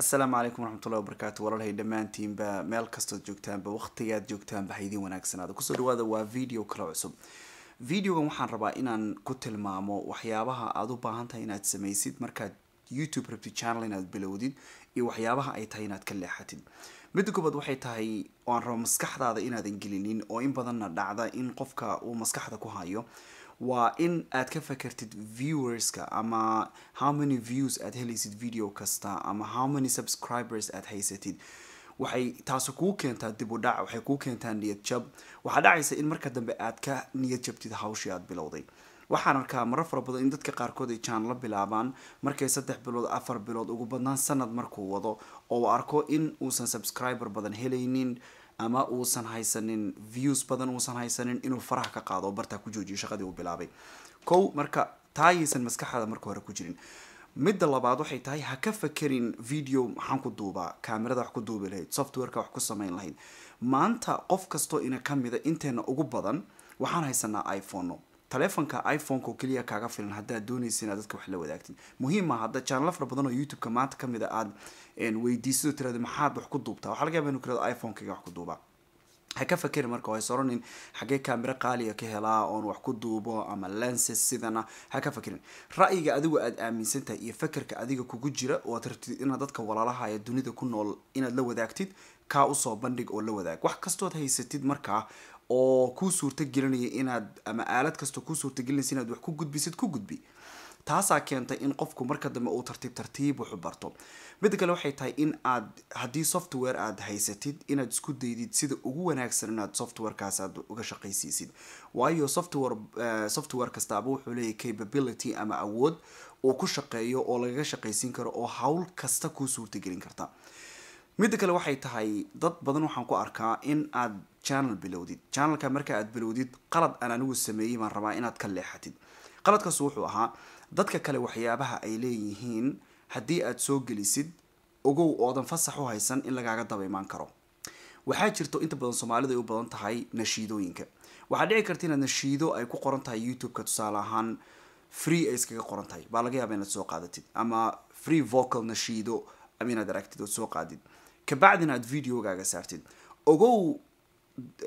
asalaamu calaykum waraxmatullahi wabarakaatu walaalhay dhammaantiinba meel kastood joogtaanba waqtigaad joogtaanba haydiin wanaagsanaada kusoo dhawaada waa video kale cusub videogan waxaan rabaa inaan ku tilmaamo waxyaabaha aada u baahan tahay inaad samaysid markaad youtube rabtid channel inaad bilowdid iyo waxyaabaha ay tahay inaad ka leexatid midda koobaad waxay tahay aan rabo maskaxdaada inaadan gelinin oo in badanna dhacda in qofka uu maskaxda ku hayo waa in aad ka fakartid viewerska ama how many views aad helaysid video kasta ama how many subscribers aad haysatid waxay taasi kuu keentaa dib u dhac waxay kuu keentaa niyad jab waxaa dhacaysa in marka dambe aad ka niyad jabtid hawshii aad bilowday waxaan arkaa maro fara badan in dadka qaarkood ay jaan la bilaabaan markay saddex bilood afar bilood ugu badnaan sanad markuu wado oo arko in uusan subscriber badan helaynin ama uusan haysanin views badan uusan haysanin inuu faraha ka qaado bartaa ku joojiyo shaqadii uu bilaabay kow marka taayaysan maskaxda marka hore ku jirin midda labaad waxay tahay ha ka fakerin video maxaan ku duubaa kaamirada wax ku duubi lahayd softwareka wax ku samayn lahayd maanta qof kastoo ina ka mida inteena ugu badan waxaan haysanaa iphone taleefonka iphoneka keliya kaaga filan haddaad doonaysa inaad dadka wax la wadaagtid muhiima hadda jaanalo fara badan oo youtubeka maanta ka mida aada weydiisado tirada maxaad wax ku duubtaa waxa laga yaba inu tirada iphone wax ku duubaa ha ka fakerin marka oo haysoronin xaggee kaamiro qaaliga ka helaa oon wax ku duubo ama lenses sidana ha ka fakerin ra'yiga adigu aad aaminsantahay iyo fakerka adiga kugu jira oo aad rabtid inaad dadka walaalaha ee dunida ku nool inaad la wadaagtid kaa usoo bandhig oo la wadaag wax kastood haysatid markaa oo kuu suurta inaad ama aalad kastoo kuu suurta inaad wax ku gudbisid ku gudbi taasaa keentay in qofku marka dambe uu tartiib tartiib wuxu barto midda kale waxay tahay in aad haddii software aad haysatid inaad isku daydid sida ugu wanaagsan inaad softwarekaas aad uga shaqaysiisid waayo software eh, software kastaaba wuxuu leeyahy capability ama awood uu ku shaqeeyo oo lagaga shaqaysiin karo oo howl kasta kuu suurtagelin karta midda kale waxay tahay dad badan waxaan ku arkaa in aad channel bilowdid channelka marka aad bilowdid qalad aan anigu sameeyey baan rabaa inaad ka leexatid qaladkaas wuxuu ahaa dadka kale waxyaabaha ay leeyihiin haddii aad soo gelisid ogow oodan fasax u haysan in lagaaga daba imaan karo waxaa jirto inta badan soomaalidu ay u badan tahay nashiidooyinka waxaa dhici karta inaad nashiido ay ku qoran tahay youtube-ka tusaale ahaan free ay iskaga qoran tahay baa laga yaaba inaad soo qaadatid ama free vocal nashiido ama inaad aragtid ood soo qaadid kabacdina aad videogaaga saartid ogow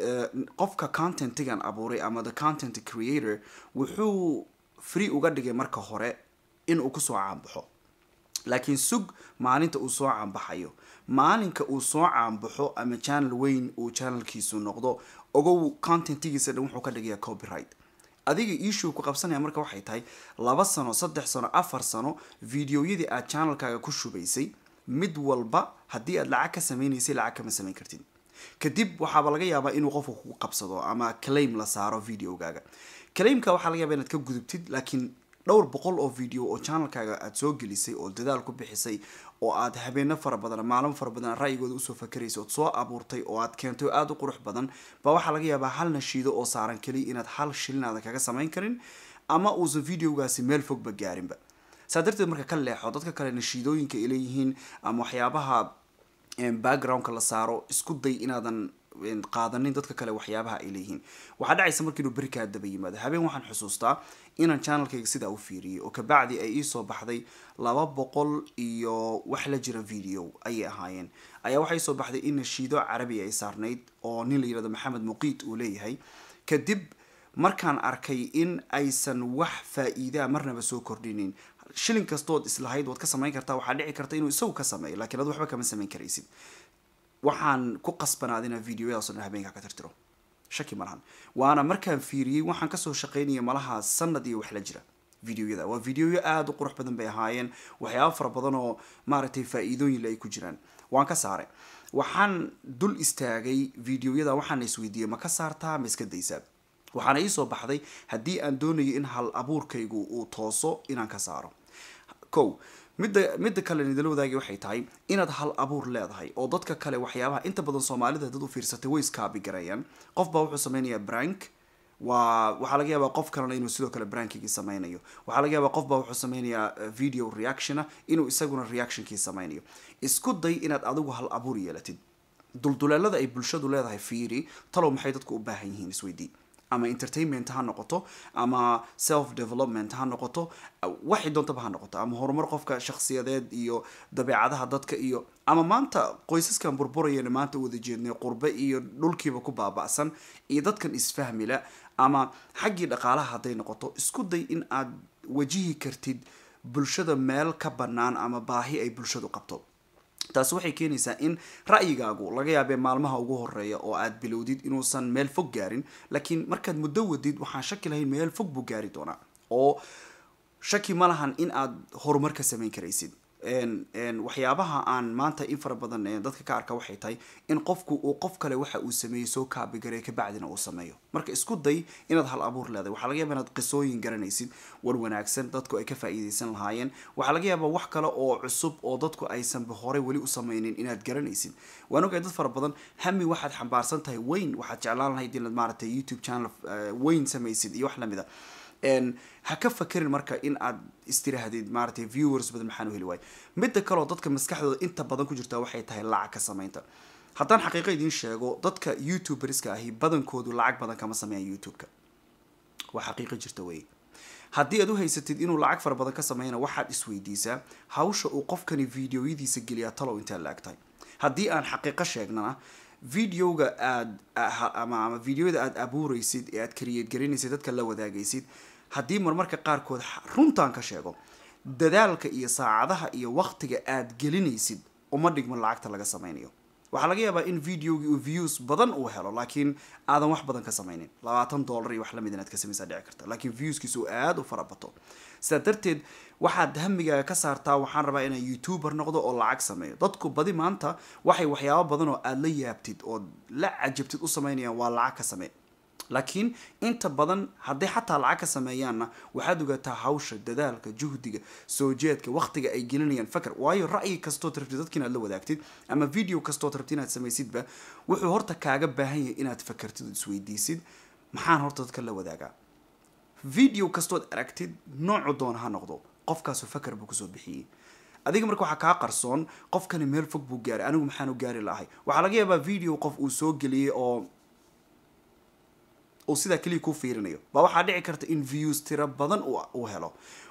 eh, qofka contentigan abuuray ama the content creator wuxuu free uga dhigay marka hore inuu kusoo caanbaxo laakiin sug maalinta uu soo caanbaxayo maalinka uu soo caanbaxo ama channel weyn uu channelkiisu noqdo ogow contentigiisa dhan wuxuu ka dhigayaa copyright adiga iishuu ku qabsanaya marka waxay tahay laba sano saddex sano afar sano videoyadii aad channelkaaga ku shubaysay mid walba haddii aad lacag ka samaynaysay lacag kama samayn kartid kadib waxaaba laga yaabaa inuu qofku ku qabsado ama claim la saaro videogaaga kaleymka waxaa laga yaaba inaad ka gudubtid laakiin dhowr boqol oo video oo channelkaaga aada soo gelisay oo dadaal ku bixisay oo aad habeeno fara badan maalmo fara badan ra'yigooda usoo fakaraysay ood soo abuurtay oo aad keentay oo aada u qurux badan baa waxaa laga yaabaa hal nashiido oo saaran keliya inaad hal shilin kaga samayn karin ama uusan videogaasi meel fogba gaarinba saa darteed marka ka leexo dadka kale nashiidooyinka ay leeyihiin ama waxyaabaha backgroundka la saaro isku day inaadan qaadanin dadka kale waxyaabaha ay leeyihiin waxaa dhacaysa marka inuu daba yimaado habeen waxaan xusuustaa inaan channelkayga sidaa u fiiriyey oo kabacdi ay iisoo baxday laba boqol iyo wax la jira video ayay ahaayeen ayaa waxaa iisoo baxday in nashiido carabi ay saarnayd oo nin la yirahdo maxamed muqiit uu leeyahay kadib markaan arkay in aysan wax faa-iidaa marnaba soo kordhinin shilin kastood islahayd waad ka samayn kartaa waxaa dhici karta inuu isagu ka sameeyo lakiin ad waxba kama samayn karaysid waxaan ku qasbanaad inaan videoyadaaso dhan habeenka ka tirtiro shaki malahan waana markaan fiiriyey waxaan kasoo shaqeynaya malaha sanad iyo wax la jira videoyada waa videoyo aada u qurux badan bay ahaayeen waxyaaba fara badan oo maaragtay faa le ay ku jiraan waan ka saaray waxaan dul istaagay videoyada waxaana isweydiiyey ma ka saartaa ma iska daysaa waxaana iisoo baxday haddii aan doonayo in hal abuurkaygu uu tooso inaan ka saaro o midda midda kale nidala wadaagi waxay tahay inaad hal abuur leedahay oo dadka kale waxyaabaha inta badan soomaalida dad u fiirsatay way iskaabi gareeyaan qof baa wuxuu sameynayaa brank waa waxaa laga yaabaa qof kalena inuu sidoo kale brankigii sameynayo waxaa laga yaabaa qof baa wuxuu sameynayaa eh, video reactiona inuu isaguna reactionkii sameynayo isku day inaad adigu hal abuur yeelatid dulduleelada ay bulshadu leedahay fiiri talow maxay dadku u baahan yihiin isweydii ama entertainment ha noqoto ama self development ha noqoto waxay doontaba ha noqoto ama horumar qofka shakhsiyadeed iyo dabeecadaha dadka iyo ama maanta qoysaskan burburayana maanta wada jeednay qurbe iyo dhulkiiba ku baaba'san iyo dadkan isfahmila ama xaggii dhaqaalaha hadday noqoto isku day in aad wajihi kartid bulshada meel ka bannaan ama baahi ay bulshadu qabto taas waxay keenaysaa in ra'yigaagu laga yaabee maalmaha ugu horeeya oo aad bilowdid inuusan meel fog gaarin laakiin markaad muddo wadid waxaan shaki lahayn meel fog buu gaari doonaa oo shaki ma lahan in aad horumar ka samayn karaysid waxyaabaha aan maanta in fara badan dadka ka arka waxay tahay in qofku uu qof kale waxa uu sameeyey soo kaabigareey kabacdina uu sameeyo marka isku day inaad hal abuur leedahay waxaa laga yaaba inaad qisooyin garanaysid war wanaagsan dadku ay ka faa'iidaysan lahaayeen waxaa laga yaaba wax kale oo cusub oo dadku aysan horey weli u samaynin inaad garanaysid waan ogahay dad fara badan hami waxaad xambaarsan tahay weyn waxaad jeclaan lahayd inaad maaragtay youtube channel eh, weyn samaysid iyo wax lamid a ah ha ka fakerin marka in aad istiraahdeed maaragtay viewers badan maxaan u heli waayay midda kaleo dadka maskaxdooda inta badan ku jirta waxay tahay lacag ka samaynta haddaan xaqiiqo idiin sheego dadka youtuberiska ahi badankoodu lacag badan kama sameeyaan youtube waa xaqiiqo jirta wey haddii aad u haysatid inuu lacag fara badan ka sameeyana waxaad isweydiisaa hawsha uu qofkani videoyadiisa geliyaa talow intaad la egtahay haddii aan xaqiiqo sheegnana videoga aad ama ama videoyada aad abuuraysid ee aad kariyeed garaynaysid dadka la wadaagaysid haddii marmarka qaarkood runtaan ka sheego dadaalka iyo saacadaha iyo waqtiga aad gelinaysid uma dhigman lacagta laga sameynayo waxaa laga yaabaa in videogii uu views badan uu helo laakiin aadan wax badan ka sameynin labaatan dollar iyo wax lamid ah inaad ka samaysaa dhici karta laakiin viewskiisa uu aada u fara bato sidaas darteed waxaad hamigaaga ka saartaa waxaan rabaa inaan youtuber noqdo oo lacag sameeyo dadku badi maanta waxay waxyaabo badan oo aada la yaabtid ood la cajabtid u sameynayaan waa lacag ka samee laakiin inta badan hadday xataa lacag ka sameeyaanna waxaad ogaataa hawsha dadaalka juhdiga soo jeedka waqtiga ay gelinayaan fakar waayo ra'yi kastood rabtid dadka inaad la wadaagtid ama video kastood rabti inaad samaysidba wuxuu horta kaaga baahan yahay inaad fakartid oo isweydiisid maxaan horta dadka la wadaagaa video kastood aragtid noocu doon ha noqdo qofkaasu fakar buu kusoo bixiyey adiga marka waxaa kaa qarsoon qofkani meel fog buu gaaray anigu maxaanu gaari lahay waxaa laga yaabaa video qof uu soo geliyey oo oo sidaa keliya kuu fiirinayo baa waxaa dhici karta in views tiro badan uu helo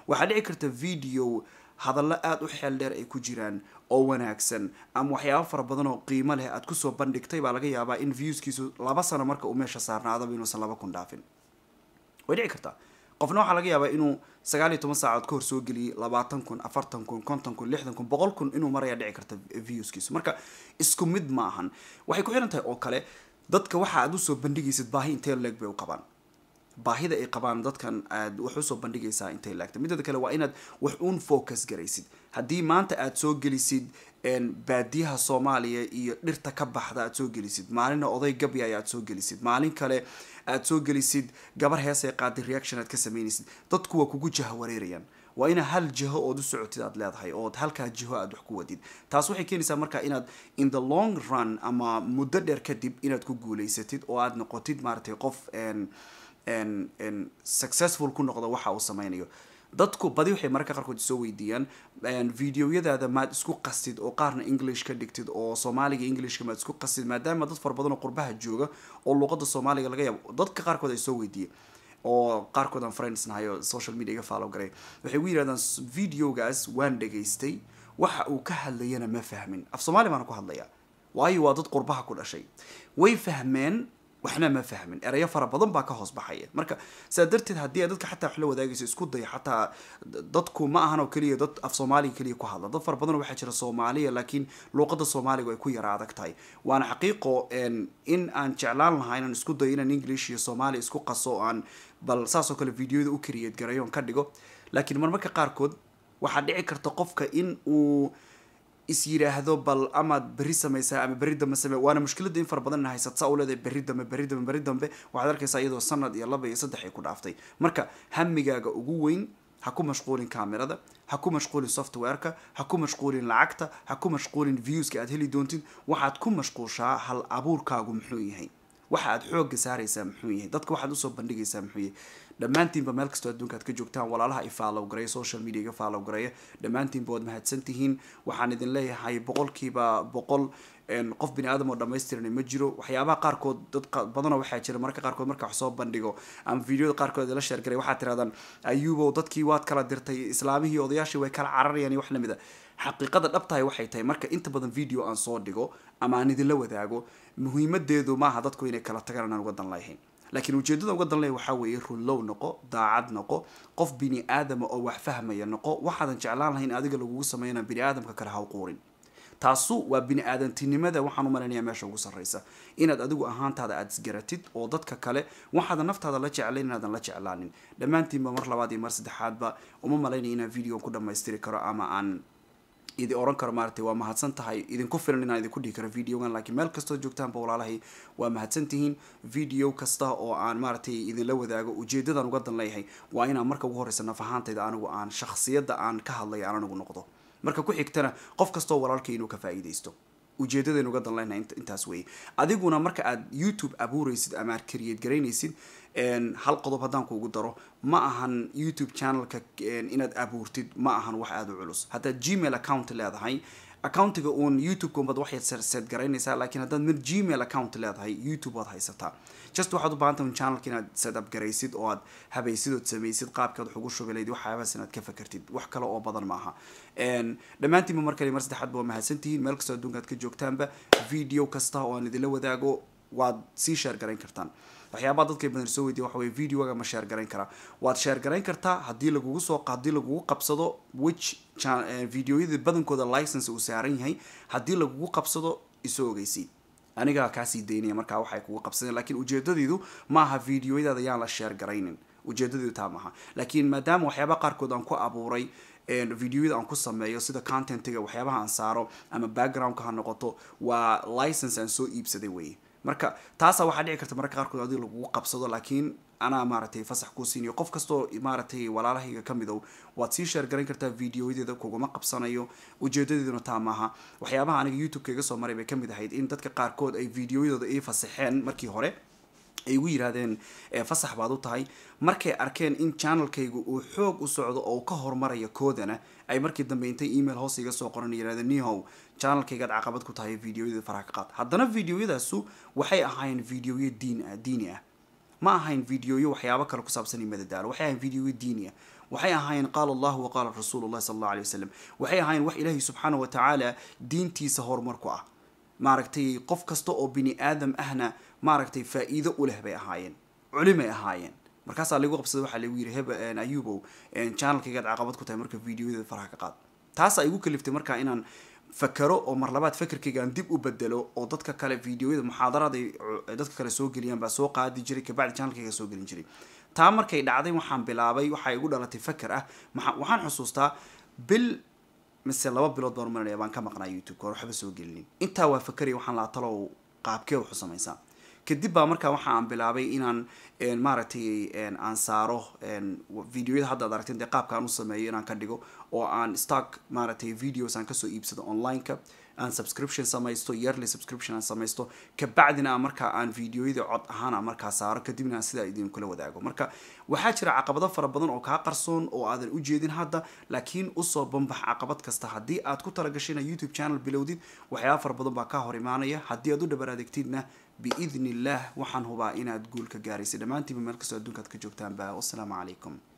waxaa dhici karta video hadallo aada u xeel dheer ay ku jiraan oo wanaagsan ama waxyaaba fara badan oo qiimo leh aad kusoo bandhigtay baa laga yaabaa in viewskiisu laba sano marka uu meesha saarnaadaba inuusan laba kun dhaafin way dhici kartaa qofna waxaa laga yaabaa inuu sagaal iyo toban saacood ka hor soo geliyay labaatan kun afartan kun konton kun lixdan kun boqol kun inuu maraya dhici karta viewskiisu marka isku mid ma waxay ku xiran tahay oo kale dadka waxa aad usoo bandhigaysid baahi intee leeg bay u qabaan baahida ay qabaan dadkan aad wax usoo bandhigaysaa intay laagta midada kale waa inaad wax uun focus garaysid haddii maanta aada soo gelisid baadiyaha soomaaliya iyo dhirta ka baxda aada soo gelisid maalina oday gabyaya aada soo gelisid maalin kale aada soo gelisid gabar heesay qaaday reaction aad ka sameynaysid dadku waa kugu jahawareerayaan waa inaa hal jiho ood u socotid aad leedahay ood halkaa jiho aad wax ku wadid taas waxay keenaysaa marka inaad in the long run ama muddo dheer kadib inaad ku guuleysatid oo aad noqotid maaratay qof successful ku noqda waxa uu sameynayo dadku badi waxay mararka qaarkood soo weydiiyaan videoyadaada maad isku qastid oo qaarna english ka dhigtid oo soomaaliga englishka maad isku qastid maadaama dad fara oo qurbaha jooga oo luuqada soomaaliga laga yaabo dadka qaarkood ay soo weydiiyeen oo qaarkood aan faraysnahayo social media iga faalow garay waxay ugu yidhahdaan videogaas waan dhegaystay waxa uu ka hadlayana ma fahmin af soomaali baana ku hadlaya waayo waa dad qurbaha ku dhashay way fahmeen waxna ma fahmin erayo fara badan baa ka hoos baxaya marka sidaa darteed haddii aad dadka xataa wax la wadaagayso isku daya xataa dadku ma ahan oo keliya dad af soomaaliga keliya ku hadla dad fara badan waxaa jira soomaaliya laakiin luuqadda soomaaliga ay ku yara adag tahay waana xaqiiqo in aan jeclaan lahaa inaan isku dayo inaan english iyo soomaali isku qaso oo aan bal saasoo kale videoyada u kariyad garayoon ka dhigo laakiin marmarka qaarkood waxaa dhici karta qofka in uu is yidhaahdo bal amaad berri samaysaa ama berri dambe same waana mushkilada in fara badanna haysat saa u leedahay berri dambe berri dambe berri dambe waxaad arkaysaa iyadoo sanad iyo laba iyo saddex ay ku dhaaftay marka hamigaaga ugu weyn ha ku mashquulin kaamirada ha ku mashquulin softwareka ha ku mashquulin lacagta ha ku mashquulin viewska aad heli doontid waxaad ku mashquushaa hal abuurkaagu muxuu yahay waxa aad xooga saaraysaa muxuu yahay dadka waxaad usoo bandhigaysaa muxuu yahay dhammaantiinba meel kastoo adduunka aad ka joogtaan walaalaha i faalow social media iga faalow gareeya dhammaantiinba waad mahadsan tihiin waxaan idin leeyahay boqolkiiba boqol qof bini aadam oo dhamaystiran ma jiro waxyaabaha qaarkood dad badanoo waxaa jira mararka qaarkood marka wax soo bandhigo ama videoda qaarkood la sheergaray waxaad tirahdaan ayuubow dadkii waad kala dirtay islaamihii odayaashii way kala cararayaan iyo wax lamid a ah xaqiiqada dhabtahay waxay tahay marka inta badan video aan soo dhigo ama aan idinla wadaago muhiimadeedu maaha dadku inay kala tagaan aan uga dan laakiin ujeedada uga danley waxaa weeye runlow noqo daacad noqo qof bini aadama oo wax fahmaya noqo waxaadan jeclaan lahayn adiga lagugu sameeyana bini aadamka kale hawquurin taasu waa bini aadantinimada waxaan u malaynayaa meesha ugu sarraysa inaad adigu ahaantaada aada isgaratid oo dadka kale waxaadan naftaada la jeclayn inaadan la jeclaanin dhammaantiinba mar labaad iyo mar saddexaadba uma malaynaya inaan videoan ku dhammaystiri karo ama aan idin oran karo maaragtay waa mahadsan tahay idinku filan inaan idinku dhihi karo videogan laakiin meel kastoo joogtaanba walaalahay waa mahadsan tihiin video kasta oo aan maaragtay idinla wadaago ujeedadan uga dan leeyahay waa inaan marka ugu horreysa naf anigu aan shakhsiyadda aan ka hadlay aan anigu noqdo marka ku xigtana qof kastoo walaalkay inuu ka faa'iidaysto ujeedadeen uga danleyna intaas weye adiguna marka aad youtube abuureysid ama aad kariyad garaynaysid hal qodob haddaan kuugu daro ma ahan youtube channelka inaad abuurtid ma ahan wax aada u culus haddaad gmail account leedahay accountiga uun youtube-ka baad wax yadseed garaynaysaa laakiin haddaad mar gmail account leedahay youtube waad haysataa just waxaad u baahanta un channelka inaad setup garaysid oo aad habaysid ood samaysid qaabkaad wax ugu shubilayd waxyaabaas inaad ka fakartid wax kale oo badan maaha dhammaantiinba mar kale mar saddexaad waa mahadsantihiin meel kastoo adduunka aad ka joogtaanba video kasta oo aan idinla wadaago waad sii sheer garayn kartaan waxyaabaha dadka badan soo weydiya waxa weye videoga ma sheer garayn karaa waad sheer garayn kartaa haddii lagugu soo haddii lagugu qabsado which eh, videoyada badankooda license uu saaran yahay haddii lagugu qabsado isoo ogeysiid anigaa kaasii daynaya markaa waxay kugu qabsadeen laakiin ujeedadeydu maaha videoyadaada yaan la sheer garaynin ujeedadeydu taa maaha laakiin maadaama waxyaaba qaarkood aan ku abuuray eh, videoyada aan ku sameeyo sida contentiga waxyaabaha aan saaro ama backgroundka ha noqoto waa license aan soo iibsaday weye marka taasa waxaa dhici karta mararka qaarkood adig lagugu qabsado laakiin anaa maaragtay fasax kuu siinayo qof kastoo maaragtay walaalahayga kamid o waad sii sheer garan kartaa videoyadeeda kuguma qabsanayo ujeedadeeduna taa maaha waxyaabaha aniga youtube-ka iga soo maray bay ka mid ahayd in dadka qaarkood ay videoyadooda ii fasaxeen markii hore ay ugu yiraahdeen fasax baad u tahay markay arkeen in janalkayga uu xoog u socdo oo ka hormarayo koodana ay markii dambe intay email hoos iga soo qoran yirahdeen nihow janalkaygaad caqabad ku tahay videoyada faraha ka qaad haddana videoyadaasu waxay ahaayeen videoyo diin ah diini ah ma ahayn videoyo waxyaabo kale ku saabsanay madadaalo waxay ahayn videoyo diini ah waxay ahaayeen qaal allahu wa qaala rasuulullahi sala allahu alay wasalam waxay ahaayeen wax ilaahay subxaana wa tacaala diintiisa horumar ku ah maaragtay qof kasta oo bini aadam ahna maaragtay faa-iido u leh bay ahaayeen culimay ahaayeen markaasaa lagu qabsada waxaa lagu yidhi heba ayubow channelkaygaad caqabad ku tahay marka videoyada faraha ka qaad taasaa igu kaliftay markaa inaan fakero oo mar labaad fakerkaygaan dib u bedelo oo dadka kale videoyada muxaadarada dadka kale soo geliyaan baa soo qaadi jiray kabacdi channelkayga soo gelin jiray taa markay dhacday waxaan bilaabay waxaa igu dhalatay faker ah waxaan xusuustaa bil mise laba bilood baan umalanaya baan ka maqnaa youtube-ka waxba soo gelinin intaa waa fakeriya waxaan laa talow qaabkee wax u samaysaa kadib baa markaa waxa aan bilaabay inaan maaragtay aan saaro videoyada hadda ad aragteen dee qaabka aan u sameeyo inaan ka dhigo oo aan stock maaragtay videos aan kasoo iibsado online aan subscription samaysto yearly subscription aan samaysto kabacdina markaa aan videoyada cod ahaan aan markaa saaro kadibna aan sidaa idin kula wadaago marka waxaa jira caqabado fara badan oo kaa qarsoon oo aadan u jeedin hadda laakiin usoo banbax caqabad kasta haddii aad ku talagashay inaad youtube channel bilowdid waxyaaba fara badan baa ka hor imaanaya haddii aad u dhabar adeegtidna بإذن الله وحن هو إنا تقول كجاري سيدمان تيم مركز الدنيا كجوبتان با والسلام عليكم